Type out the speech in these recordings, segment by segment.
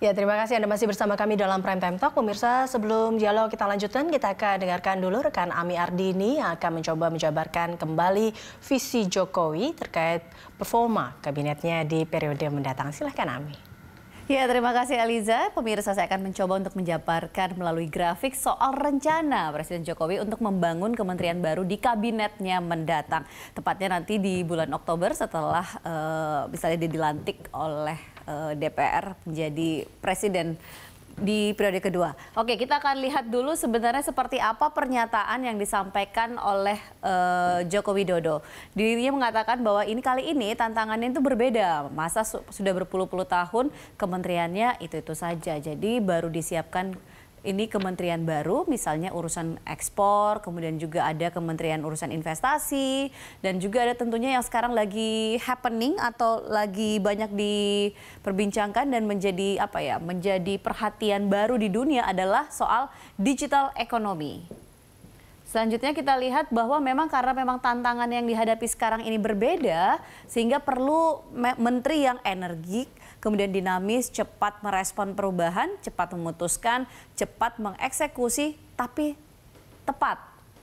Ya, terima kasih Anda masih bersama kami dalam Prime Time Talk. Pemirsa, sebelum dialog kita lanjutkan, kita akan dengarkan dulu rekan Ami Ardini yang akan mencoba menjabarkan kembali visi Jokowi terkait performa kabinetnya di periode mendatang. Silahkan Ami. Ya, terima kasih Eliza. Pemirsa saya akan mencoba untuk menjabarkan melalui grafik soal rencana Presiden Jokowi untuk membangun kementerian baru di kabinetnya mendatang. Tepatnya nanti di bulan Oktober setelah uh, misalnya dia dilantik oleh uh, eh, DPR menjadi presiden di periode kedua. Oke, kita akan lihat dulu sebenarnya seperti apa pernyataan yang disampaikan oleh uh, Joko Widodo. Dirinya mengatakan bahwa ini kali ini tantangannya itu berbeda. Masa su sudah berpuluh-puluh tahun kementeriannya itu-itu saja. Jadi baru disiapkan ini kementerian baru, misalnya urusan ekspor, kemudian juga ada kementerian urusan investasi, dan juga ada tentunya yang sekarang lagi happening atau lagi banyak diperbincangkan dan menjadi apa ya, menjadi perhatian baru di dunia adalah soal digital ekonomi. Selanjutnya kita lihat bahwa memang karena memang tantangan yang dihadapi sekarang ini berbeda, sehingga perlu menteri yang energik, kemudian dinamis, cepat merespon perubahan, cepat memutuskan, cepat mengeksekusi, tapi tepat.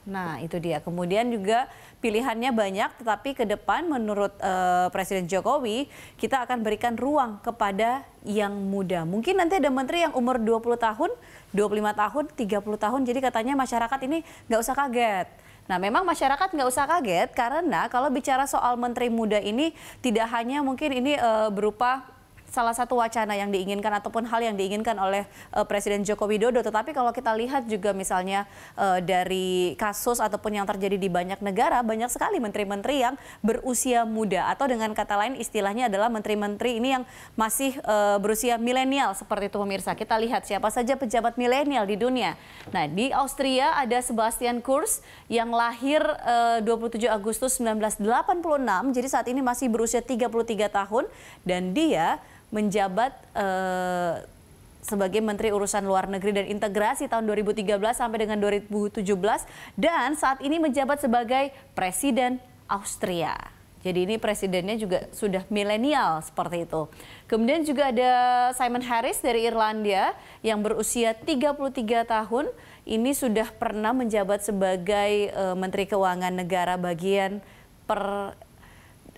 Nah, itu dia. Kemudian juga pilihannya banyak, tetapi ke depan menurut uh, Presiden Jokowi, kita akan berikan ruang kepada yang muda. Mungkin nanti ada menteri yang umur 20 tahun, 25 tahun, 30 tahun. Jadi katanya masyarakat ini nggak usah kaget. Nah, memang masyarakat nggak usah kaget karena kalau bicara soal menteri muda ini tidak hanya mungkin ini uh, berupa salah satu wacana yang diinginkan ataupun hal yang diinginkan oleh uh, Presiden Joko Widodo. Tetapi kalau kita lihat juga misalnya uh, dari kasus ataupun yang terjadi di banyak negara, banyak sekali menteri-menteri yang berusia muda atau dengan kata lain istilahnya adalah menteri-menteri ini yang masih uh, berusia milenial seperti itu pemirsa. Kita lihat siapa saja pejabat milenial di dunia. Nah, di Austria ada Sebastian Kurz yang lahir uh, 27 Agustus 1986, jadi saat ini masih berusia 33 tahun dan dia menjabat uh, sebagai Menteri Urusan Luar Negeri dan Integrasi tahun 2013 sampai dengan 2017 dan saat ini menjabat sebagai Presiden Austria. Jadi ini presidennya juga sudah milenial seperti itu. Kemudian juga ada Simon Harris dari Irlandia yang berusia 33 tahun. Ini sudah pernah menjabat sebagai uh, Menteri Keuangan Negara bagian per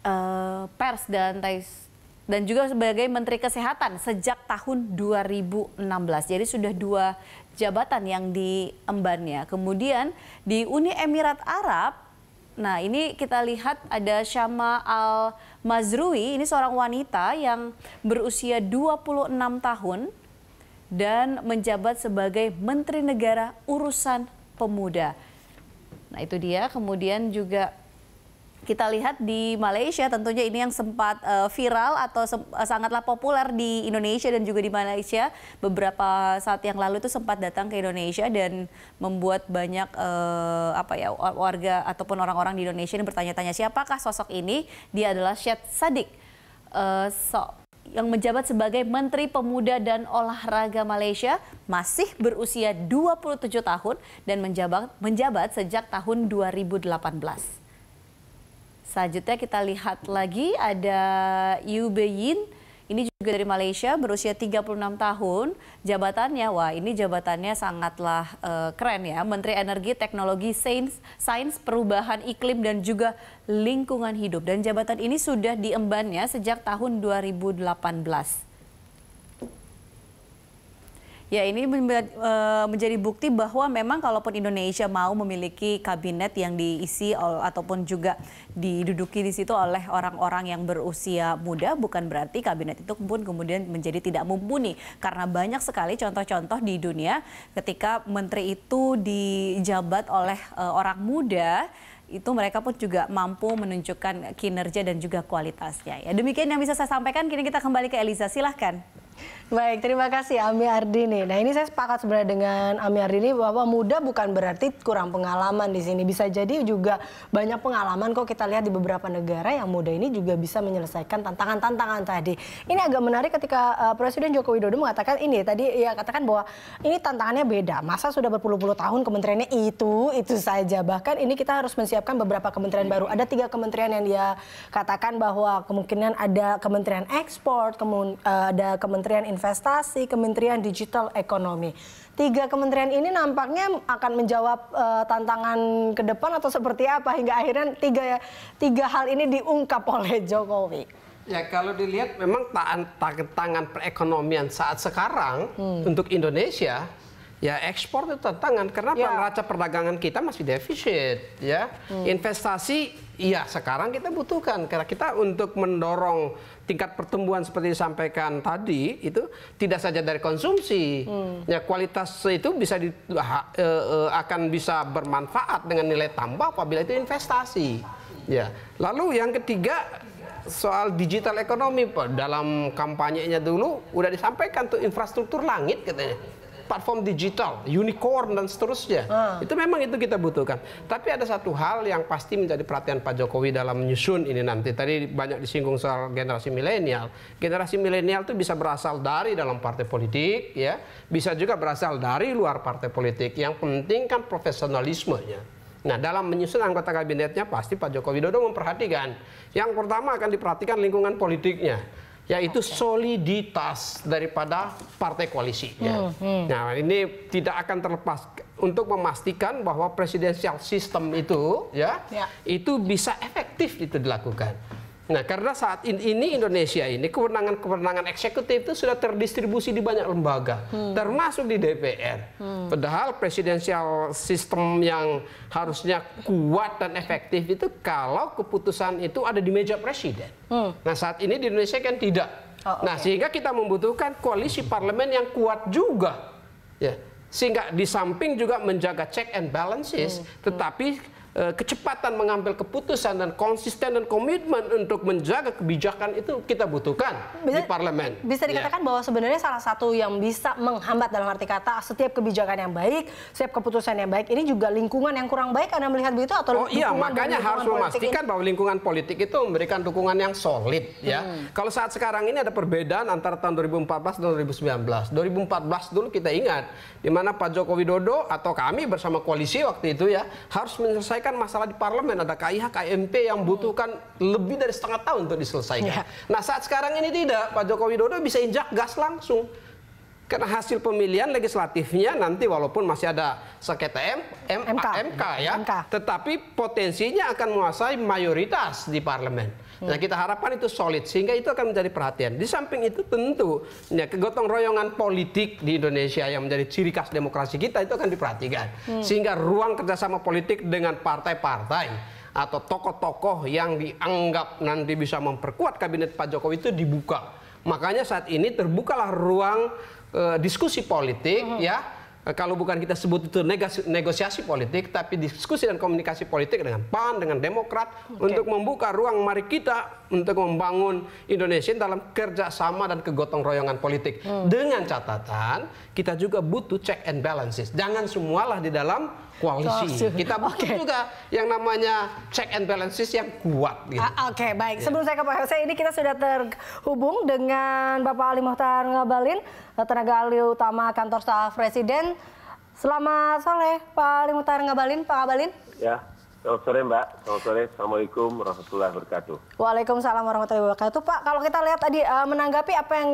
uh, pers dan tais dan juga sebagai Menteri Kesehatan sejak tahun 2016. Jadi sudah dua jabatan yang diembannya. Kemudian di Uni Emirat Arab, nah ini kita lihat ada Syama Al Mazrui, ini seorang wanita yang berusia 26 tahun dan menjabat sebagai Menteri Negara Urusan Pemuda. Nah itu dia, kemudian juga kita lihat di Malaysia tentunya ini yang sempat uh, viral atau se uh, eh, sangatlah populer di Indonesia dan juga di Malaysia beberapa saat yang lalu itu sempat datang ke Indonesia dan membuat banyak uh, apa ya warga ataupun orang-orang di Indonesia yang bertanya-tanya siapakah sosok ini dia adalah Syed Sadik uh, so yang menjabat sebagai Menteri Pemuda dan Olahraga Malaysia masih berusia 27 tahun dan menjabat menjabat sejak tahun 2018. Selanjutnya kita lihat lagi ada Yu Beyin. Ini juga dari Malaysia berusia 36 tahun. Jabatannya, wah ini jabatannya sangatlah uh, keren ya. Menteri Energi, Teknologi, Sains, Sains, Perubahan Iklim dan juga Lingkungan Hidup. Dan jabatan ini sudah diembannya sejak tahun 2018. Ya ini eh, menjadi bukti bahwa memang kalaupun Indonesia mau memiliki kabinet yang diisi ataupun juga diduduki di situ oleh orang-orang yang berusia muda bukan berarti kabinet itu pun kemudian menjadi tidak mumpuni karena banyak sekali contoh-contoh di dunia ketika menteri itu dijabat oleh eh, orang muda itu mereka pun juga mampu menunjukkan kinerja dan juga kualitasnya. Ya, demikian yang bisa saya sampaikan. Kini kita kembali ke Eliza, silahkan. Baik, terima kasih Ami Ardini. Nah ini saya sepakat sebenarnya dengan Ami Ardini bahwa muda bukan berarti kurang pengalaman di sini. Bisa jadi juga banyak pengalaman kok kita lihat di beberapa negara yang muda ini juga bisa menyelesaikan tantangan-tantangan tadi. Ini agak menarik ketika uh, Presiden Joko Widodo mengatakan ini tadi ya katakan bahwa ini tantangannya beda. Masa sudah berpuluh-puluh tahun kementeriannya itu itu saja. Bahkan ini kita harus menyiapkan beberapa kementerian baru. Ada tiga kementerian yang dia katakan bahwa kemungkinan ada kementerian ekspor, kemun, uh, ada kementerian Investasi, Kementerian Digital Ekonomi. Tiga kementerian ini nampaknya akan menjawab uh, tantangan ke depan atau seperti apa hingga akhirnya tiga tiga hal ini diungkap oleh Jokowi. Ya kalau dilihat memang tangan perekonomian saat sekarang hmm. untuk Indonesia Ya ekspor itu tantangan. karena ya. neraca perdagangan kita masih defisit? Ya hmm. investasi, ya sekarang kita butuhkan karena kita untuk mendorong tingkat pertumbuhan seperti disampaikan tadi itu tidak saja dari konsumsi, hmm. ya kualitas itu bisa di, ha, e, e, akan bisa bermanfaat dengan nilai tambah apabila itu investasi. Ya lalu yang ketiga soal digital ekonomi dalam kampanyenya dulu udah disampaikan tuh infrastruktur langit katanya platform digital, unicorn dan seterusnya. Hmm. Itu memang itu kita butuhkan. Tapi ada satu hal yang pasti menjadi perhatian Pak Jokowi dalam menyusun ini nanti. Tadi banyak disinggung soal generasi milenial. Generasi milenial itu bisa berasal dari dalam partai politik, ya, bisa juga berasal dari luar partai politik. Yang penting kan profesionalismenya. Nah, dalam menyusun anggota kabinetnya pasti Pak Joko Widodo memperhatikan. Yang pertama akan diperhatikan lingkungan politiknya yaitu soliditas daripada partai koalisi. Hmm, ya. hmm. Nah, ini tidak akan terlepas untuk memastikan bahwa presidensial sistem itu ya, ya. itu bisa efektif itu dilakukan. Nah, karena saat ini Indonesia ini kewenangan-kewenangan eksekutif itu sudah terdistribusi di banyak lembaga, hmm. termasuk di DPR. Hmm. Padahal presidensial sistem yang harusnya kuat dan efektif itu kalau keputusan itu ada di meja presiden. Hmm. Nah, saat ini di Indonesia kan tidak. Oh, okay. Nah, sehingga kita membutuhkan koalisi parlemen yang kuat juga. Ya. Sehingga di samping juga menjaga check and balances, hmm. tetapi Eh, kecepatan mengambil keputusan dan konsisten dan komitmen untuk menjaga kebijakan itu kita butuhkan bisa, di parlemen. Bisa ya. dikatakan yeah. bahwa sebenarnya salah satu yang bisa menghambat dalam arti kata setiap kebijakan yang baik, setiap keputusan yang baik ini juga lingkungan yang kurang baik. Anda melihat begitu atau? Oh iya, makanya harus memastikan ini? bahwa lingkungan politik itu memberikan dukungan yang solid ya. Hmm. Kalau saat sekarang ini ada perbedaan antara tahun 2014 dan 2019. 2014 dulu kita ingat di mana Pak Joko Widodo atau kami bersama koalisi waktu itu ya harus menyelesaikan menyelesaikan masalah di parlemen ada KIH, KMP yang butuhkan lebih dari setengah tahun untuk diselesaikan. Ya. Nah saat sekarang ini tidak, Pak Joko Widodo bisa injak gas langsung karena hasil pemilihan legislatifnya nanti walaupun masih ada sengketa M, M MK. MK ya, MK. tetapi potensinya akan menguasai mayoritas di parlemen. Nah, hmm. Nah kita harapkan itu solid sehingga itu akan menjadi perhatian. Di samping itu tentu ya kegotong royongan politik di Indonesia yang menjadi ciri khas demokrasi kita itu akan diperhatikan hmm. sehingga ruang kerjasama politik dengan partai-partai atau tokoh-tokoh yang dianggap nanti bisa memperkuat kabinet Pak Jokowi itu dibuka. Makanya saat ini terbukalah ruang uh, diskusi politik uh mm-hmm. -huh. ya eh, kalau bukan kita sebut itu negosiasi politik, tapi diskusi dan komunikasi politik dengan PAN, dengan Demokrat, okay. untuk membuka ruang mari kita untuk membangun Indonesia dalam kerjasama dan kegotong royongan politik. Hmm. Dengan catatan, kita juga butuh check and balances. Jangan semualah di dalam koalisi. koalisi. Kita butuh okay. juga yang namanya check and balances yang kuat. Gitu. Ah, oke, okay, baik. Iya. Sebelum saya ke Pak Jose, ini kita sudah terhubung dengan Bapak Ali Muhtar Ngabalin, tenaga ahli utama kantor staf presiden. Selamat sore, Pak Ali Muhtar Ngabalin. Pak Ngabalin. Ya, Selamat sore Mbak, selamat sore. Assalamualaikum warahmatullahi wabarakatuh. Waalaikumsalam warahmatullahi wabarakatuh. Pak, kalau kita lihat tadi eh, menanggapi apa yang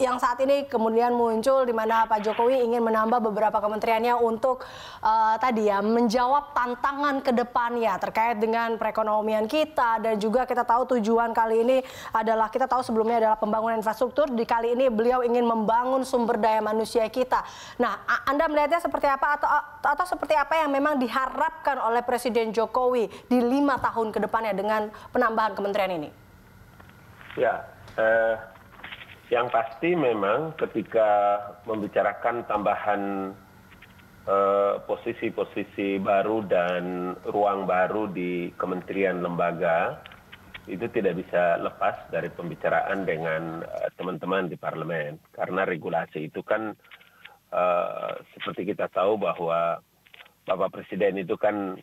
yang saat ini kemudian muncul di mana Pak Jokowi ingin menambah beberapa kementeriannya untuk uh, tadi ya menjawab tantangan ke depannya terkait dengan perekonomian kita dan juga kita tahu tujuan kali ini adalah kita tahu sebelumnya adalah pembangunan infrastruktur di kali ini beliau ingin membangun sumber daya manusia kita. Nah, Anda melihatnya seperti apa atau atau seperti apa yang memang diharapkan oleh Presiden Jokowi di lima tahun ke depannya dengan penambahan kementerian ini? Ya, eh, yang pasti memang ketika membicarakan tambahan eh, posisi posisi baru dan ruang baru di kementerian lembaga itu tidak bisa lepas dari pembicaraan dengan eh, teman teman di parlemen karena regulasi itu kan uh, seperti kita tahu bahwa bapak presiden itu kan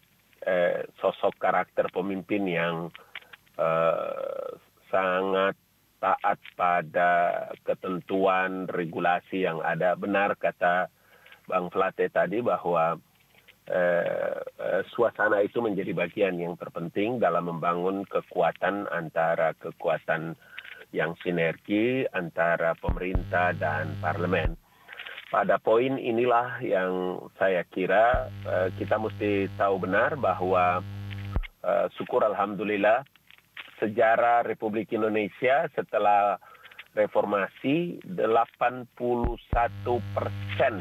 uh, sosok karakter pemimpin yang uh, sangat taat pada ketentuan regulasi yang ada. Benar kata Bang Flate tadi bahwa eh, eh, suasana itu menjadi bagian yang terpenting dalam membangun kekuatan antara kekuatan yang sinergi antara pemerintah dan parlemen. Pada poin inilah yang saya kira eh, kita mesti tahu benar bahwa eh, syukur alhamdulillah sejarah Republik Indonesia setelah reformasi 81 persen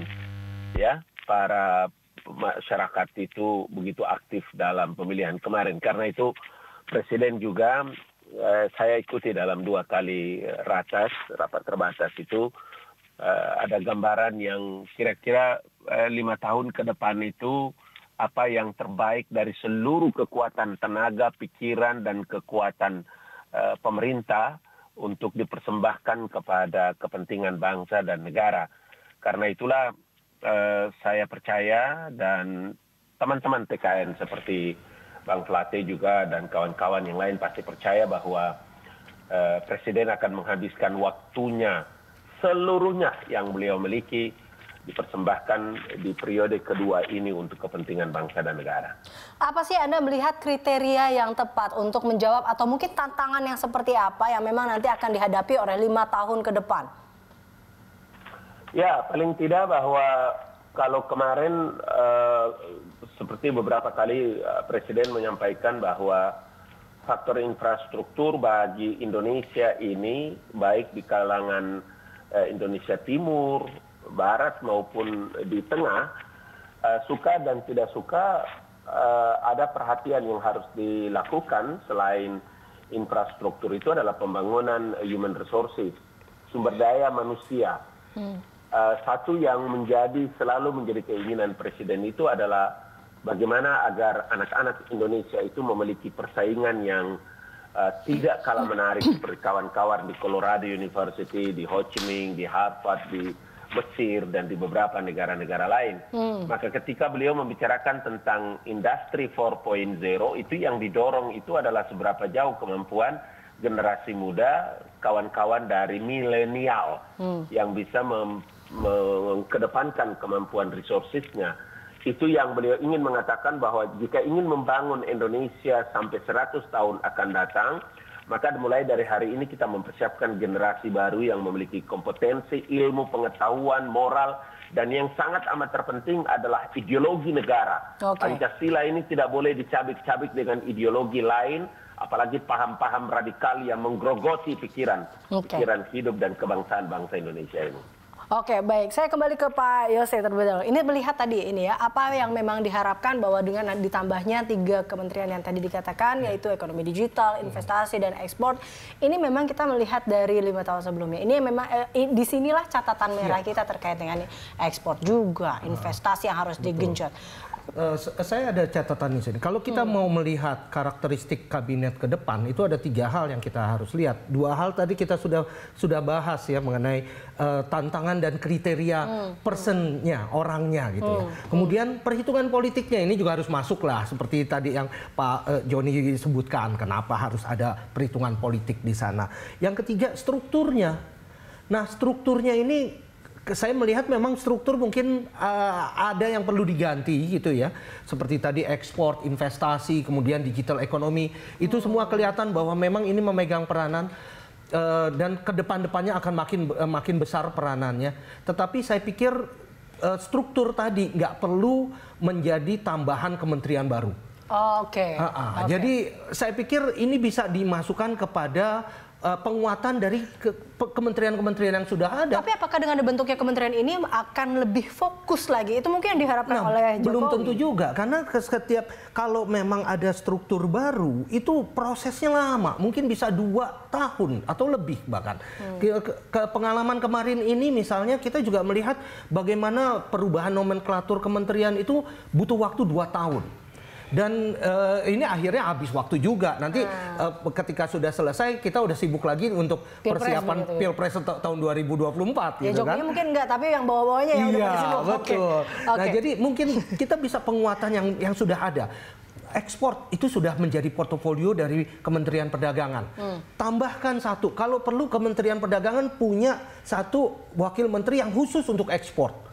ya para masyarakat itu begitu aktif dalam pemilihan kemarin karena itu presiden juga eh, saya ikuti dalam dua kali ratas rapat terbatas itu eh, ada gambaran yang kira-kira eh, lima tahun ke depan itu apa yang terbaik dari seluruh kekuatan tenaga, pikiran, dan kekuatan uh, pemerintah untuk dipersembahkan kepada kepentingan bangsa dan negara. Karena itulah uh, saya percaya dan teman-teman TKN seperti Bang Flate juga dan kawan-kawan yang lain pasti percaya bahwa uh, Presiden akan menghabiskan waktunya seluruhnya yang beliau miliki dipersembahkan di periode kedua ini untuk kepentingan bangsa dan negara. Apa sih Anda melihat kriteria yang tepat untuk menjawab atau mungkin tantangan yang seperti apa yang memang nanti akan dihadapi oleh lima tahun ke depan? Ya, paling tidak bahwa kalau kemarin eh, seperti beberapa kali eh, Presiden menyampaikan bahwa faktor infrastruktur bagi Indonesia ini baik di kalangan eh, Indonesia Timur barat maupun di tengah eh, suka dan tidak suka eh, ada perhatian yang harus dilakukan selain infrastruktur itu adalah pembangunan human resources sumber daya manusia hmm. eh, satu yang menjadi selalu menjadi keinginan presiden itu adalah bagaimana agar anak-anak Indonesia itu memiliki persaingan yang uh, tidak kalah menarik seperti kawan-kawan di Colorado University, di Ho Chi Minh, di Harvard, di mesir dan di beberapa negara negara lain hmm. maka ketika beliau membicarakan tentang industri 4.0 itu yang didorong itu adalah seberapa jauh kemampuan generasi muda, kawan-kawan dari milenial hmm. yang bisa mengkedepankan kemampuan resourcesnya. Itu yang beliau ingin mengatakan bahwa jika ingin membangun Indonesia sampai 100 tahun akan datang, maka mulai dari hari ini kita mempersiapkan generasi baru yang memiliki kompetensi, ilmu, pengetahuan, moral, dan yang sangat amat terpenting adalah ideologi negara. Okay. Pancasila ini tidak boleh dicabik-cabik dengan ideologi lain, apalagi paham-paham radikal yang menggerogoti pikiran, okay. pikiran hidup dan kebangsaan bangsa Indonesia ini. Oke, baik. Saya kembali ke Pak Yose terlebih dahulu. Ini melihat tadi ini ya, apa yang memang diharapkan bahwa dengan ditambahnya tiga kementerian yang tadi dikatakan, ya. yaitu ekonomi digital, ya. investasi, dan ekspor, ini memang kita melihat dari lima tahun sebelumnya. Ini memang eh, disinilah catatan merah ya. kita terkait dengan ekspor juga, ah. investasi yang harus digenjot uh, saya ada catatan di sini. Kalau kita hmm. mau melihat karakteristik kabinet ke depan, itu ada tiga hal yang kita harus lihat. Dua hal tadi kita sudah sudah bahas ya mengenai uh, tantangan dan kriteria hmm. hmm. personnya, orangnya gitu ya. hmm. ya. Kemudian perhitungan politiknya ini juga harus masuk lah, seperti tadi yang Pak uh, Joni sebutkan. Kenapa harus ada perhitungan politik di sana? Yang ketiga strukturnya. Nah strukturnya ini saya melihat memang struktur mungkin uh, ada yang perlu diganti gitu ya. Seperti tadi ekspor, investasi, kemudian digital ekonomi. Itu semua kelihatan bahwa memang ini memegang peranan uh, dan ke depan-depannya akan makin uh, makin besar peranannya. Tetapi saya pikir uh, struktur tadi nggak perlu menjadi tambahan kementerian baru. Oh, Oke. Okay. Uh, uh, okay. Jadi saya pikir ini bisa dimasukkan kepada uh, penguatan dari kementerian-kementerian yang sudah ada. Tapi apakah dengan dibentuknya kementerian ini akan lebih fokus lagi? Itu mungkin yang diharapkan nah, oleh Jokowi. Belum tentu juga, karena setiap kalau memang ada struktur baru, itu prosesnya lama, mungkin bisa dua tahun atau lebih bahkan. Hmm. ke, ke pengalaman kemarin ini misalnya kita juga melihat bagaimana perubahan nomenklatur kementerian itu butuh waktu dua tahun dan uh, ini akhirnya habis waktu juga. Nanti hmm. uh, ketika sudah selesai kita udah sibuk lagi untuk pilpres persiapan begitu, ya? pilpres tahun 2024 ya, gitu kan. mungkin enggak, tapi yang bawa-bawanya yang iya, udah betul. Okay. Nah, okay. jadi mungkin kita bisa penguatan yang yang sudah ada ekspor itu sudah menjadi portofolio dari Kementerian Perdagangan. Hmm. Tambahkan satu, kalau perlu Kementerian Perdagangan punya satu wakil menteri yang khusus untuk ekspor.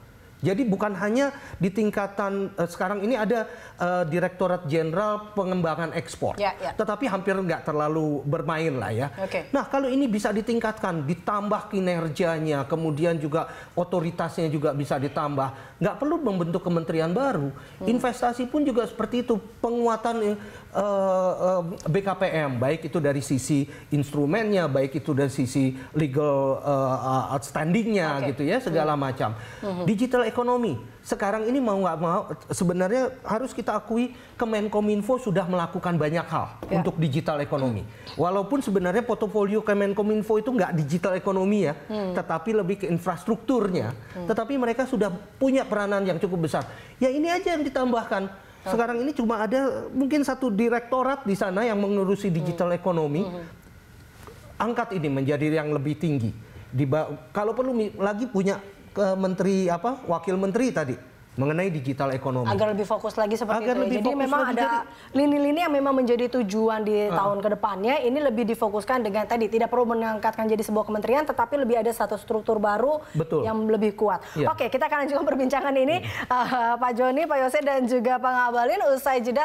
Jadi bukan hanya di tingkatan uh, sekarang ini ada uh, Direktorat Jenderal Pengembangan Ekspor, ya, ya. tetapi hampir nggak terlalu bermain lah ya. Okay. Nah kalau ini bisa ditingkatkan, ditambah kinerjanya, kemudian juga otoritasnya juga bisa ditambah, nggak perlu membentuk kementerian baru. Hmm. Investasi pun juga seperti itu, penguatan uh, eh, BKPM, baik itu dari sisi instrumennya, baik itu dari sisi legal uh, outstandingnya, okay. gitu ya segala hmm. macam. Hmm. Digital ekonomi. Sekarang ini mau nggak mau, sebenarnya harus kita akui Kemenkominfo sudah melakukan banyak hal ya. untuk digital ekonomi. Walaupun sebenarnya portofolio Kemenkominfo itu nggak digital ekonomi ya, hmm. tetapi lebih ke infrastrukturnya. Hmm. Tetapi mereka sudah punya peranan yang cukup besar. Ya ini aja yang ditambahkan. Sekarang ini cuma ada mungkin satu direktorat di sana yang mengurusi hmm. digital hmm. ekonomi. Angkat ini menjadi yang lebih tinggi. Di kalau perlu lagi punya ke menteri apa wakil menteri tadi mengenai digital ekonomi agar lebih fokus lagi seperti agar itu ya. lebih jadi memang ada lini-lini yang memang menjadi tujuan di uh. tahun kedepannya ini lebih difokuskan dengan tadi tidak perlu mengangkatkan jadi sebuah kementerian tetapi lebih ada satu struktur baru Betul. yang lebih kuat yeah. oke kita akan lanjutkan perbincangan ini uh, Pak Joni Pak Yose dan juga Pak Ngabalin usai jeda